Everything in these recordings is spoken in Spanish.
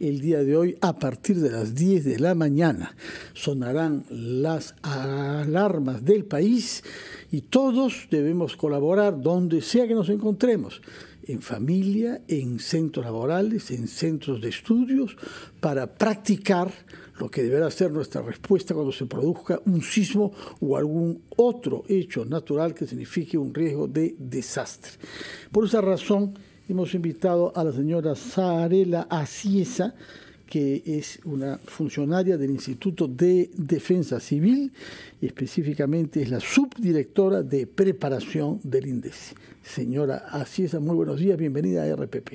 el día de hoy a partir de las 10 de la mañana. Sonarán las alarmas del país y todos debemos colaborar donde sea que nos encontremos en familia, en centros laborales, en centros de estudios, para practicar lo que deberá ser nuestra respuesta cuando se produzca un sismo o algún otro hecho natural que signifique un riesgo de desastre. Por esa razón, Hemos invitado a la señora Sarela Aciesa, que es una funcionaria del Instituto de Defensa Civil y específicamente es la subdirectora de preparación del índice Señora Aciesa, muy buenos días, bienvenida a RPP.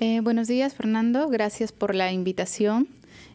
Eh, buenos días, Fernando. Gracias por la invitación.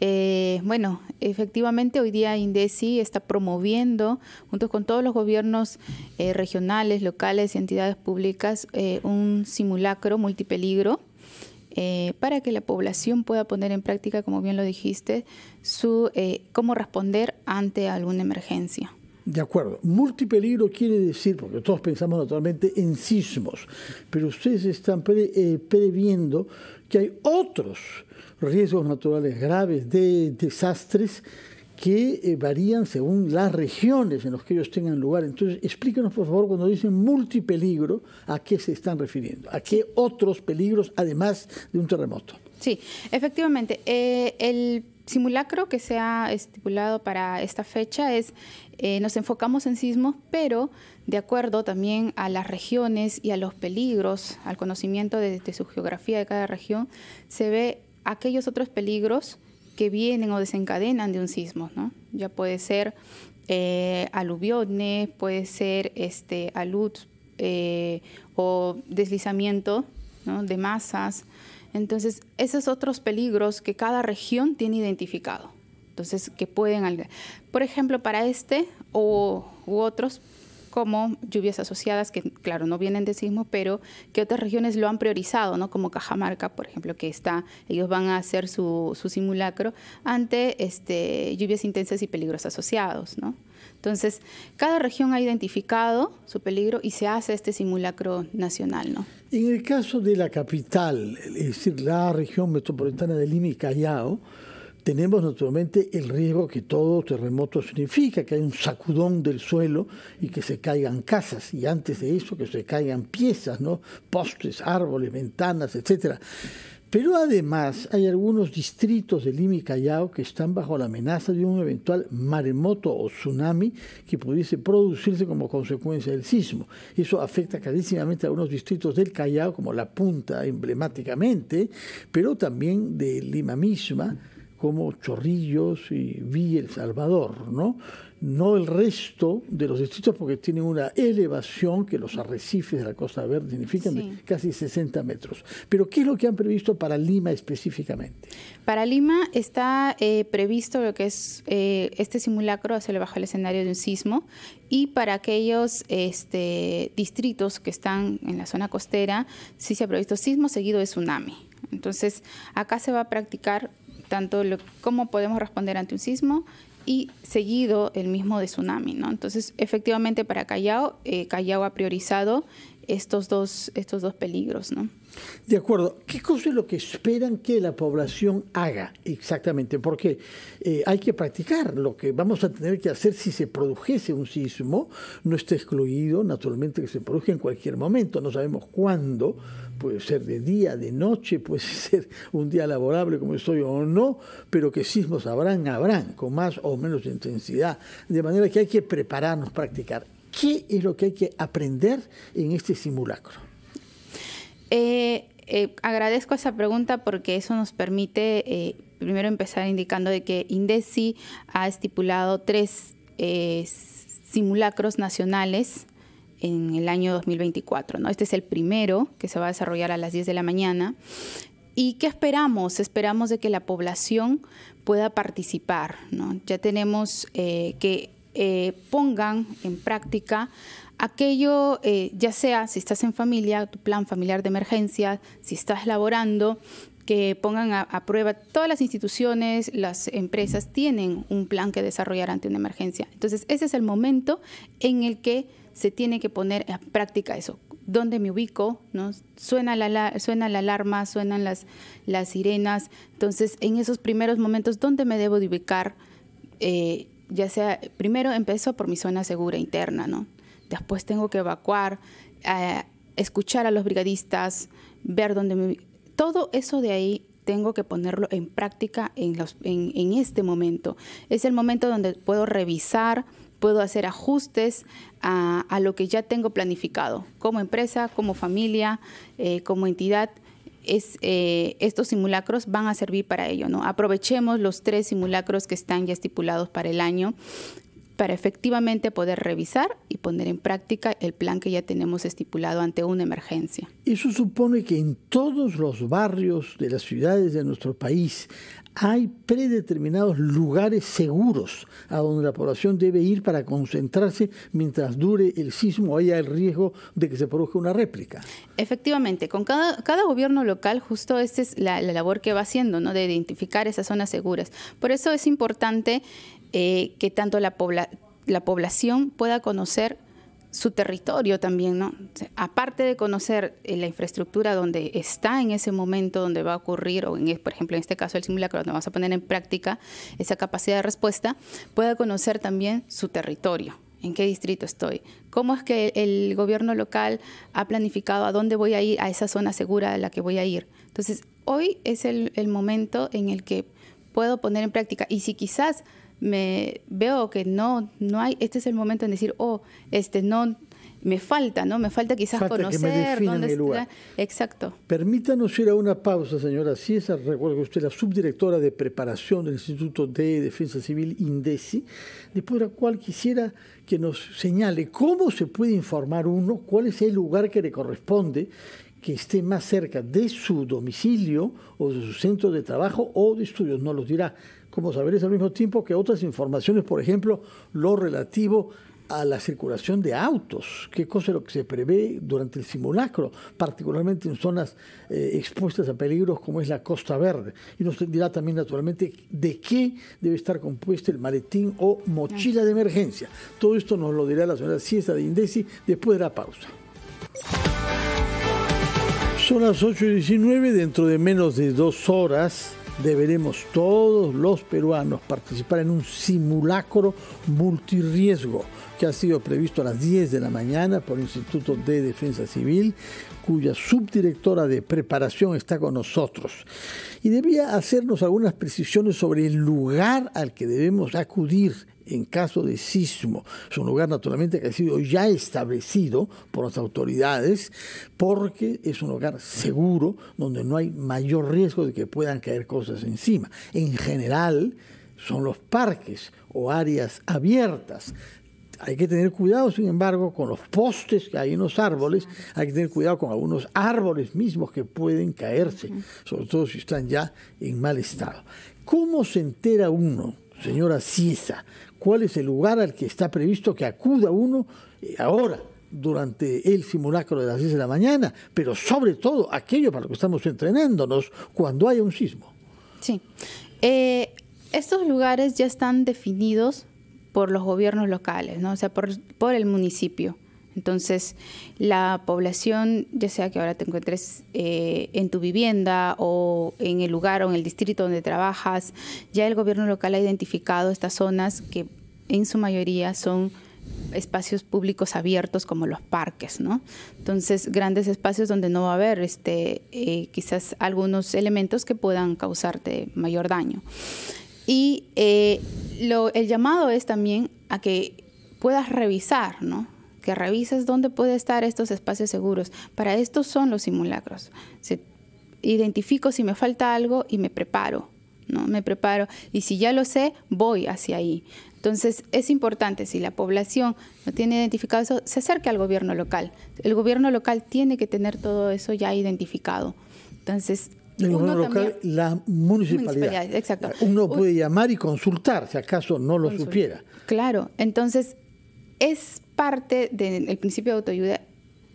Eh, bueno, efectivamente hoy día INDECI está promoviendo, junto con todos los gobiernos eh, regionales, locales y entidades públicas, eh, un simulacro multipeligro para que la población pueda poner en práctica, como bien lo dijiste, su, cómo responder ante alguna emergencia. De acuerdo. Multipeligro quiere decir, porque todos pensamos naturalmente en sismos, pero ustedes están eh, previendo que hay otros riesgos naturales graves de desastres que eh, varían según las regiones en las que ellos tengan lugar. Entonces, explíquenos, por favor, cuando dicen multipeligro, ¿a qué se están refiriendo? ¿A qué otros peligros, además de un terremoto? Sí, efectivamente. Eh, el simulacro que se ha estipulado para esta fecha es, eh, nos enfocamos en sismos, pero de acuerdo también a las regiones y a los peligros, al conocimiento de, su geografía de cada región, se ve aquellos otros peligros que vienen o desencadenan de un sismo, ¿no? Ya puede ser eh, aluviones, puede ser este, alud eh, o deslizamiento de masas, entonces, esos otros peligros que cada región tiene identificado. Entonces, que pueden, por ejemplo, para este o, u otros, como lluvias asociadas, que claro, no vienen de sismo, pero que otras regiones lo han priorizado, ¿no? Como Cajamarca, por ejemplo, que está, ellos van a hacer su, simulacro ante este, lluvias intensas y peligros asociados, ¿no? Entonces, cada región ha identificado su peligro y se hace este simulacro nacional, ¿no? En el caso de la capital, es decir, la región metropolitana de Lima y Callao, tenemos naturalmente el riesgo que todo terremoto significa, que hay un sacudón del suelo y que se caigan casas, y antes de eso que se caigan piezas, ¿no? postes, árboles, ventanas, etcétera. Pero además hay algunos distritos de Lima y Callao que están bajo la amenaza de un eventual maremoto o tsunami que pudiese producirse como consecuencia del sismo. Eso afecta clarísimamente a algunos distritos del Callao, como La Punta emblemáticamente, pero también de Lima misma como Chorrillos y Villa El Salvador, ¿no? No el resto de los distritos porque tienen una elevación que los arrecifes de la Costa Verde significan casi 60 metros. Pero ¿qué es lo que han previsto para Lima específicamente? Para Lima está eh, previsto lo que es eh, este simulacro hacerlo bajo el escenario de un sismo y para aquellos este, distritos que están en la zona costera sí se ha previsto sismo seguido de tsunami. Entonces, acá se va a practicar tanto lo, cómo podemos responder ante un sismo y seguido el mismo de tsunami. ¿no? Entonces, efectivamente, para Callao, eh, Callao ha priorizado estos dos, estos dos peligros. ¿no? De acuerdo. ¿Qué cosa es lo que esperan que la población haga exactamente? Porque eh, hay que practicar lo que vamos a tener que hacer si se produjese un sismo. No está excluido, naturalmente, que se produzca en cualquier momento. No sabemos cuándo. Puede ser de día, de noche, puede ser un día laborable como estoy o no, pero que sismos habrán, habrán, con más o menos intensidad. De manera que hay que prepararnos, practicar. ¿Qué es lo que hay que aprender en este simulacro? Eh, eh, agradezco esa pregunta porque eso nos permite eh, primero empezar indicando de que INDECI ha estipulado tres simulacros nacionales en el año 2024. ¿no? Este es el primero que se va a desarrollar a las 10 de la mañana. ¿Y qué esperamos? Esperamos de que la población pueda participar. Ya tenemos que eh, pongan en práctica aquello, eh, ya sea si estás en familia, tu plan familiar de emergencia, si estás laborando, que pongan a, prueba, todas las instituciones, las empresas tienen un plan que desarrollar ante una emergencia. Entonces, ese es el momento en el que se tiene que poner en práctica eso. ¿Dónde me ubico? Suena, la, suena la alarma, suenan las, las sirenas. Entonces, en esos primeros momentos, ¿dónde me debo de ubicar? Eh, ya sea, primero empiezo por mi zona segura interna, ¿no? Después tengo que evacuar, eh, escuchar a los brigadistas, ver dónde me... Todo eso de ahí tengo que ponerlo en práctica en, los, en, este momento. Es el momento donde puedo revisar, puedo hacer ajustes a, lo que ya tengo planificado como empresa, como familia, eh, como entidad es, eh, estos simulacros van a servir para ello. ¿no? Aprovechemos los tres simulacros que están ya estipulados para el año para efectivamente poder revisar y poner en práctica el plan que ya tenemos estipulado ante una emergencia. Eso supone que en todos los barrios de las ciudades de nuestro país hay predeterminados lugares seguros a donde la población debe ir para concentrarse mientras dure el sismo, o haya el riesgo de que se produzca una réplica. Efectivamente, con cada, gobierno local justo esta es la, labor que va haciendo, ¿no? de identificar esas zonas seguras. Por eso es importante eh, que tanto la, la población pueda conocer su territorio también, ¿no? aparte de conocer eh, la infraestructura donde está en ese momento, donde va a ocurrir, o en, por ejemplo en este caso el simulacro, donde vamos a poner en práctica esa capacidad de respuesta, pueda conocer también su territorio, en qué distrito estoy, cómo es que el gobierno local ha planificado a dónde voy a ir, a esa zona segura a la que voy a ir. Entonces, hoy es el, el momento en el que puedo poner en práctica y si quizás me veo que no, no hay, este es el momento en decir, oh, este no, me falta, ¿no? Me falta quizás conocer que dónde Exacto. Permítanos ir a una pausa, señora Ciesa. Recuerdo que usted es la subdirectora de preparación del Instituto de Defensa Civil INDECI, después de la cual quisiera que nos señale cómo se puede informar uno, cuál es el lugar que le corresponde que esté más cerca de su domicilio o de su centro de trabajo o de estudios, no los dirá como saberes al mismo tiempo que otras informaciones, por ejemplo, lo relativo a la circulación de autos, qué cosa es lo que se prevé durante el simulacro, particularmente en zonas eh, expuestas a peligros como es la Costa Verde. Y nos dirá también naturalmente de qué debe estar compuesto el maletín o mochila de emergencia. Todo esto nos lo dirá la señora Ciesa de Indesi después de la pausa. Son las 8 y 19, dentro de menos de dos horas deberemos todos los peruanos participar en un simulacro multirriesgo que ha sido previsto a las 10 de la mañana por el Instituto de Defensa Civil, cuya subdirectora de preparación está con nosotros. Y debía hacernos algunas precisiones sobre el lugar al que debemos acudir en caso de sismo. Es un lugar naturalmente que ha sido ya establecido por las autoridades porque es un lugar seguro donde no hay mayor riesgo de que puedan caer cosas encima. En general son los parques o áreas abiertas hay que tener cuidado, sin embargo, con los postes que hay en los árboles, hay que tener cuidado con algunos árboles mismos que pueden caerse, sobre todo si están ya en mal estado. ¿Cómo se entera uno, señora Ciesa, cuál es el lugar al que está previsto que acuda uno eh, ahora? durante el simulacro de las 10 de la mañana, pero sobre todo aquello para lo que estamos entrenándonos cuando haya un sismo. Sí. Eh, estos lugares ya están definidos por los gobiernos locales, ¿no? o sea, por, el municipio. Entonces, la población, ya sea que ahora te encuentres eh, en tu vivienda o en el lugar o en el distrito donde trabajas, ya el gobierno local ha identificado estas zonas que en su mayoría son espacios públicos abiertos como los parques, ¿no? Entonces, grandes espacios donde no va a haber este, eh, quizás algunos elementos que puedan causarte mayor daño. Y eh, el llamado es también a que puedas revisar, ¿no? Que revises dónde puede estar estos espacios seguros. Para esto son los simulacros. identifico si me falta algo y me preparo, ¿no? Me preparo. Y si ya lo sé, voy hacia ahí. Entonces, es importante, si la población no tiene identificado eso, se acerque al gobierno local. El gobierno local tiene que tener todo eso ya identificado. Entonces, el gobierno local, la municipalidad. Uno puede llamar y consultar si acaso no lo supiera. Claro, entonces es parte del principio de autoayuda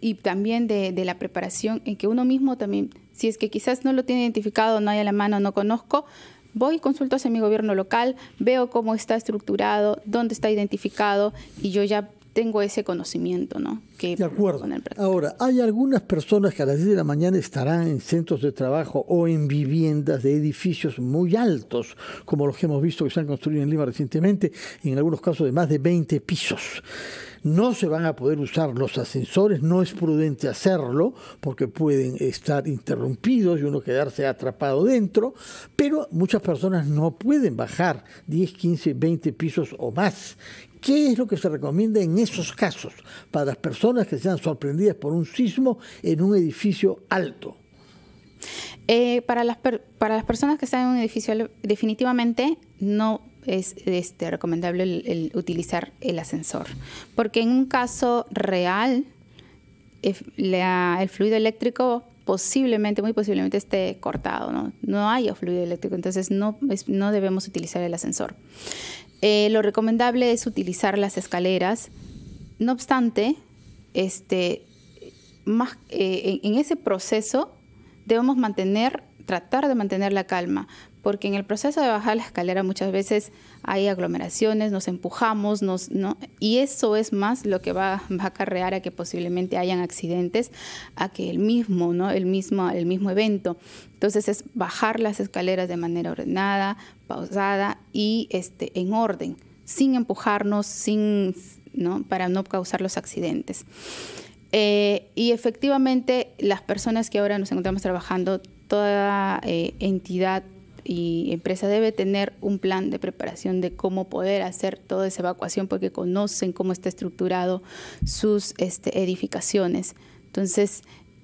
y también de, la preparación en que uno mismo también, si es que quizás no lo tiene identificado, no hay a la mano, no conozco, voy y consulto hacia mi gobierno local, veo cómo está estructurado, dónde está identificado y yo ya tengo ese conocimiento, ¿no? Que de acuerdo. Ahora, hay algunas personas que a las 10 de la mañana estarán en centros de trabajo o en viviendas de edificios muy altos, como los que hemos visto que se han construido en Lima recientemente, en algunos casos de más de 20 pisos. No se van a poder usar los ascensores, no es prudente hacerlo porque pueden estar interrumpidos y uno quedarse atrapado dentro, pero muchas personas no pueden bajar 10, 15, 20 pisos o más ¿Qué es lo que se recomienda en esos casos para las personas que sean sorprendidas por un sismo en un edificio alto? Eh, para, las para las personas que están en un edificio, definitivamente no es este, recomendable el, utilizar el ascensor, porque en un caso real, el, fluido eléctrico posiblemente, muy posiblemente esté cortado, ¿no? hay fluido eléctrico, entonces no, no debemos utilizar el ascensor. Eh, lo recomendable es utilizar las escaleras. No obstante, este, más, eh, en ese proceso debemos mantener, tratar de mantener la calma, porque en el proceso de bajar la escalera muchas veces hay aglomeraciones, nos empujamos, nos, ¿no? y eso es más lo que va, va, a acarrear a que posiblemente hayan accidentes, a que el mismo, ¿no? el mismo, el mismo evento. Entonces es bajar las escaleras de manera ordenada, pausada y este, en orden, sin empujarnos, sin, ¿no? para no causar los accidentes. Eh, y efectivamente, las personas que ahora nos encontramos trabajando, toda eh, entidad y empresa debe tener un plan de preparación de cómo poder hacer toda esa evacuación porque conocen cómo está estructurado sus este, edificaciones. Entonces,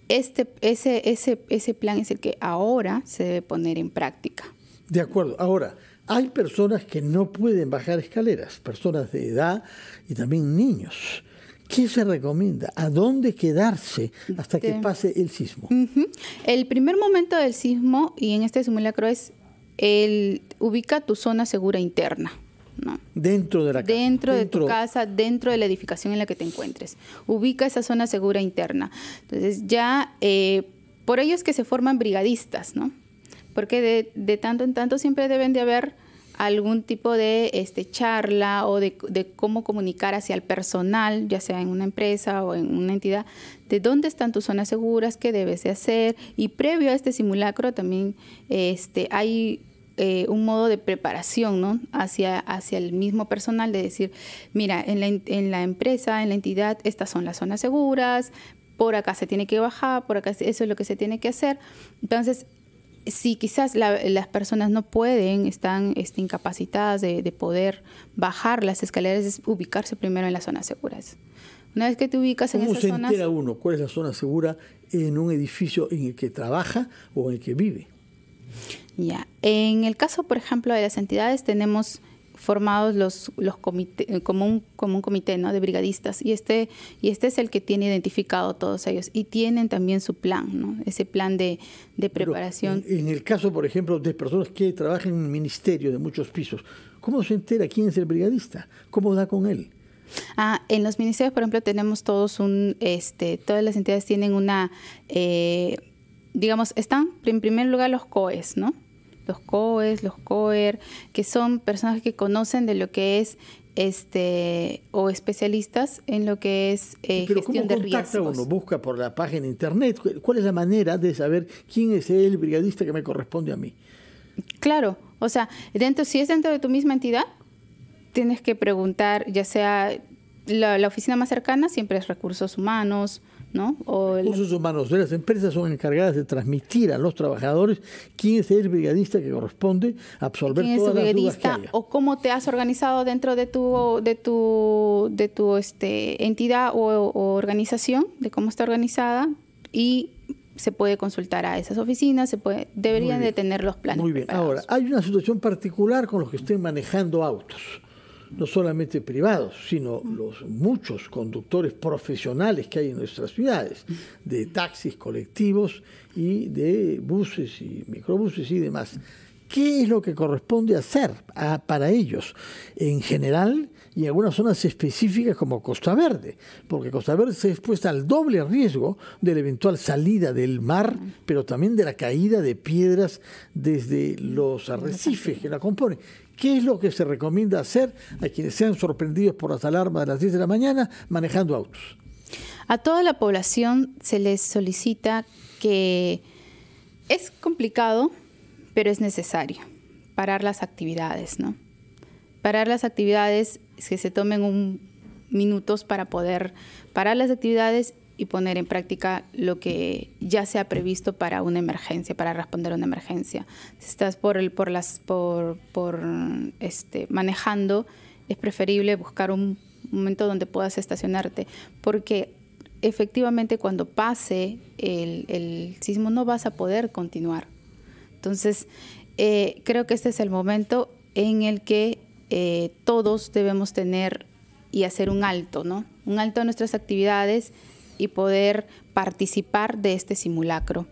este, ese, ese, plan es el que ahora se debe poner en práctica. De acuerdo. Ahora, hay personas que no pueden bajar escaleras, personas de edad y también niños. ¿Qué se recomienda? ¿A dónde quedarse hasta que pase el sismo? El primer momento del sismo y en este simulacro es el ubica tu zona segura interna. Dentro de la casa. Dentro, de tu casa, dentro de la edificación en la que te encuentres. Ubica esa zona segura interna. Entonces ya, eh, por ello es que se forman brigadistas, ¿no? Porque de, tanto en tanto siempre deben de haber algún tipo de este, charla o de, de cómo comunicar hacia el personal, ya sea en una empresa o en una entidad, de dónde están tus zonas seguras, qué debes de hacer. Y previo a este simulacro también este, hay eh, un modo de preparación ¿no? hacia, hacia el mismo personal de decir, mira, en la, empresa, en la entidad, estas son las zonas seguras, por acá se tiene que bajar, por acá eso es lo que se tiene que hacer. Entonces, si quizás las personas no pueden, están este, incapacitadas de, poder bajar las escaleras, es ubicarse primero en las zonas seguras. Una vez que te ubicas en esa zona... ¿Cómo se entera uno cuál es la zona segura en un edificio en el que trabaja o en el que vive? Ya. En el caso, por ejemplo, de las entidades, tenemos formados los, los comité, eh, como, un, como un comité de brigadistas y este, y este es el que tiene identificado todos ellos y tienen también su plan, ese plan de, preparación. en el caso, por ejemplo, de personas que trabajan en el ministerio de muchos pisos, ¿cómo se entera quién es el brigadista? ¿Cómo da con él? Ah, en los ministerios, por ejemplo, tenemos todos un, este, todas las entidades tienen una, eh, digamos, están en primer lugar los COES, ¿no? los COES, los COER, que son personas que conocen de lo que es este o especialistas en lo que es eh, Pero gestión ¿cómo de uno? Busca por la página internet. ¿Cuál es la manera de saber quién es el brigadista que me corresponde a mí? Claro, o sea, dentro, si es dentro de tu misma entidad, tienes que preguntar, ya sea la oficina más cercana siempre es recursos humanos, ¿no? O humanos de las empresas son encargadas de transmitir a los trabajadores quién es el brigadista que corresponde absorber todas las dudas o cómo te has organizado dentro de tu de tu de tu este, entidad o, organización, de cómo está organizada y se puede consultar a esas oficinas, se puede, deberían de tener los planes. Muy bien, ahora hay una situación particular con los que estén manejando autos no solamente privados, sino los muchos conductores profesionales que hay en nuestras ciudades, de taxis colectivos y de buses y microbuses y demás qué es lo que corresponde hacer ah, para ellos en general y algunas zonas específicas como Costa Verde, porque Costa Verde se expuesta al doble riesgo de la eventual salida del mar, pero también de la caída de piedras desde los arrecifes que la componen. ¿Qué es lo que se recomienda hacer a quienes sean sorprendidos por las alarmas de las 10 de la mañana manejando autos? A toda la población se les solicita que es complicado pero es necesario parar las actividades, ¿no? Parar las actividades, que se tomen un, minutos para poder parar las actividades y poner en práctica lo que ya se ha previsto para una emergencia, para responder a una emergencia. Si estás por el, por las, por, por este, manejando, es preferible buscar un momento donde puedas estacionarte, porque efectivamente cuando pase el sismo no vas a poder continuar entonces, eh, creo que este es el momento en el que eh, todos debemos tener y hacer un alto, ¿no? Un alto a nuestras actividades y poder participar de este simulacro.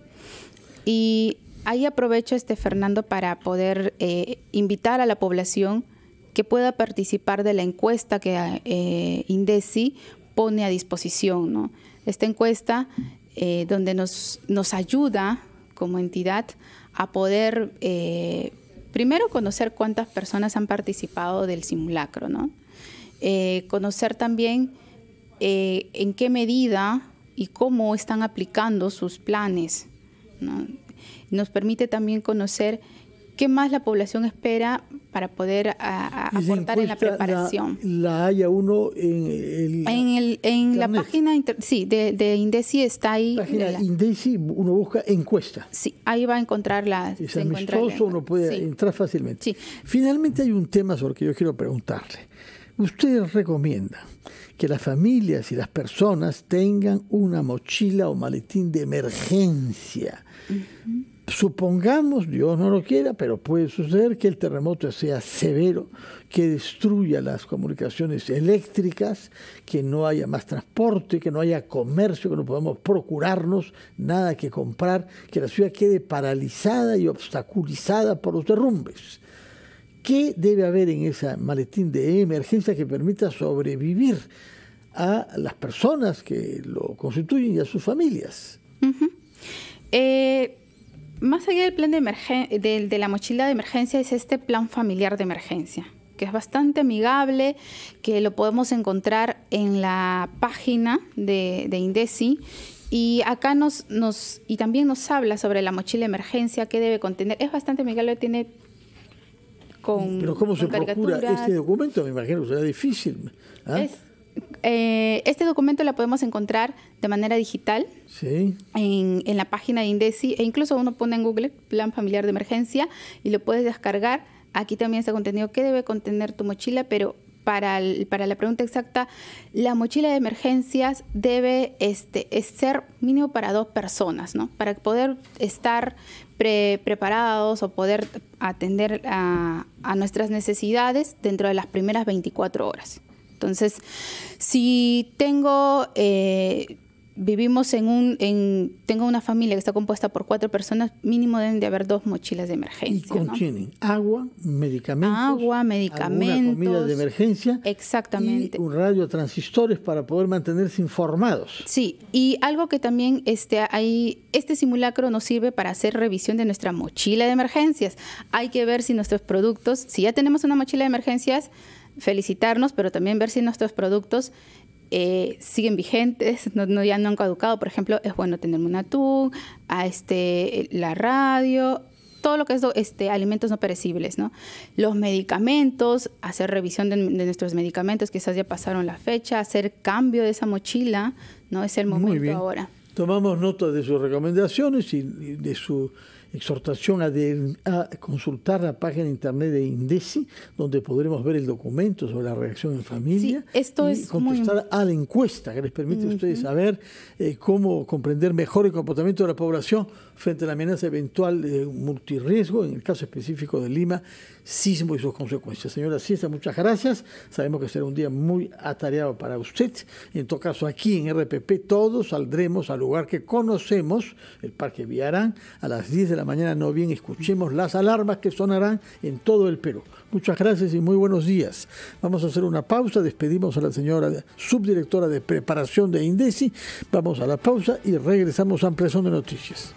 Y ahí aprovecho, este Fernando, para poder eh, invitar a la población que pueda participar de la encuesta que Indeci pone a disposición, ¿no? Esta encuesta donde nos, nos ayuda como entidad a poder eh, primero conocer cuántas personas han participado del simulacro, ¿no? Eh, conocer también eh, en qué medida y cómo están aplicando sus planes. Nos permite también conocer ¿Qué más la población espera para poder aportar en la preparación? La, haya uno en el... En, la página sí, de, Indeci está ahí. Página Indeci, uno busca encuesta. Sí, ahí va a encontrar la... Es amistoso, uno puede entrar fácilmente. Finalmente hay un tema sobre el que yo quiero preguntarle. Usted recomienda que las familias y las personas tengan una mochila o maletín de emergencia? Supongamos, Dios no lo quiera, pero puede suceder que el terremoto sea severo, que destruya las comunicaciones eléctricas, que no haya más transporte, que no haya comercio, que no podamos procurarnos nada que comprar, que la ciudad quede paralizada y obstaculizada por los derrumbes. ¿Qué debe haber en ese maletín de emergencia que permita sobrevivir a las personas que lo constituyen y a sus familias? más allá del plan de, de, la mochila de emergencia es este plan familiar de emergencia que es bastante amigable, que lo podemos encontrar en la página de, de Y acá nos, nos, y también nos habla sobre la mochila de emergencia, qué debe contener. Es bastante amigable, tiene con. Pero, ¿cómo se procura este documento? Me imagino será difícil. ¿ah? Eh, este documento la podemos encontrar de manera digital en, la página de INDECI e incluso uno pone en Google Plan Familiar de Emergencia y lo puedes descargar. Aquí también está contenido qué debe contener tu mochila, pero para, la pregunta exacta, la mochila de emergencias debe este, ser mínimo para dos personas, ¿no? Para poder estar preparados o poder atender a nuestras necesidades dentro de las primeras 24 horas. Entonces, si tengo, eh, vivimos en un, tengo una familia que está compuesta por cuatro personas, mínimo deben de haber dos mochilas de emergencia. Y contienen agua, medicamentos. Agua, medicamentos. Comida de emergencia. Exactamente. Y un transistores para poder mantenerse informados. Sí, y algo que también este, hay, este simulacro nos sirve para hacer revisión de nuestra mochila de emergencias. Hay que ver si nuestros productos, si ya tenemos una mochila de emergencias, felicitarnos, pero también ver si nuestros productos eh, siguen vigentes, no, ya no han caducado. Por ejemplo, es bueno tener un a este, la radio, todo lo que es este, alimentos no perecibles, ¿no? Los medicamentos, hacer revisión de, nuestros medicamentos, quizás ya pasaron la fecha, hacer cambio de esa mochila, ¿no? Es el momento ahora. Tomamos nota de sus recomendaciones y de su exhortación a, consultar la página de internet de INDECI, donde podremos ver el documento sobre la reacción en familia y contestar a la encuesta que les permite a ustedes saber eh, cómo comprender mejor el comportamiento de la población frente a la amenaza eventual de multirriesgo, en el caso específico de Lima, sismo y sus consecuencias. Señora ciencia muchas gracias. Sabemos que será un día muy atareado para usted. en todo caso, aquí en RPP todos saldremos al lugar que conocemos, el Parque Viarán a las 10 de la mañana. No bien, escuchemos las alarmas que sonarán en todo el Perú. Muchas gracias y muy buenos días. Vamos a hacer una pausa. Despedimos a la señora subdirectora de preparación de INDECI. Vamos a la pausa y regresamos a Ampliación de Noticias.